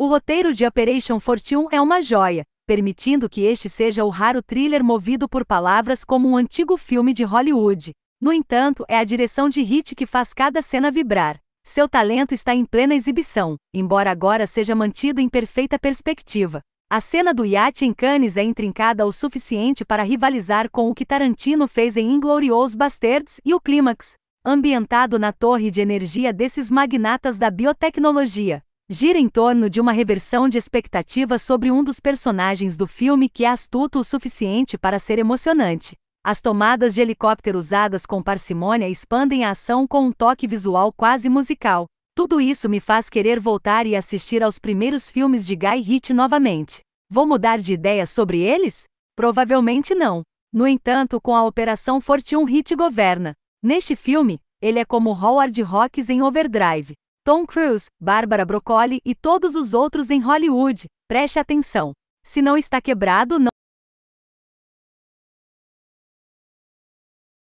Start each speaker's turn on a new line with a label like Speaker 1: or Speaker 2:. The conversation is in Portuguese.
Speaker 1: O roteiro de Operation Fortune é uma joia, permitindo que este seja o raro thriller movido por palavras como um antigo filme de Hollywood. No entanto, é a direção de Hit que faz cada cena vibrar. Seu talento está em plena exibição, embora agora seja mantido em perfeita perspectiva. A cena do iate em Cannes é intrincada o suficiente para rivalizar com o que Tarantino fez em Inglorious Bastards e o clímax, ambientado na torre de energia desses magnatas da biotecnologia gira em torno de uma reversão de expectativas sobre um dos personagens do filme que é astuto o suficiente para ser emocionante. As tomadas de helicóptero usadas com parcimônia expandem a ação com um toque visual quase musical. Tudo isso me faz querer voltar e assistir aos primeiros filmes de Guy Ritchie novamente. Vou mudar de ideia sobre eles? Provavelmente não. No entanto, com a Operação Fortune Hit governa. Neste filme, ele é como Howard Hawks em Overdrive. Tom Cruise, Bárbara Broccoli e todos os outros em Hollywood. Preste atenção. Se
Speaker 2: não está quebrado, não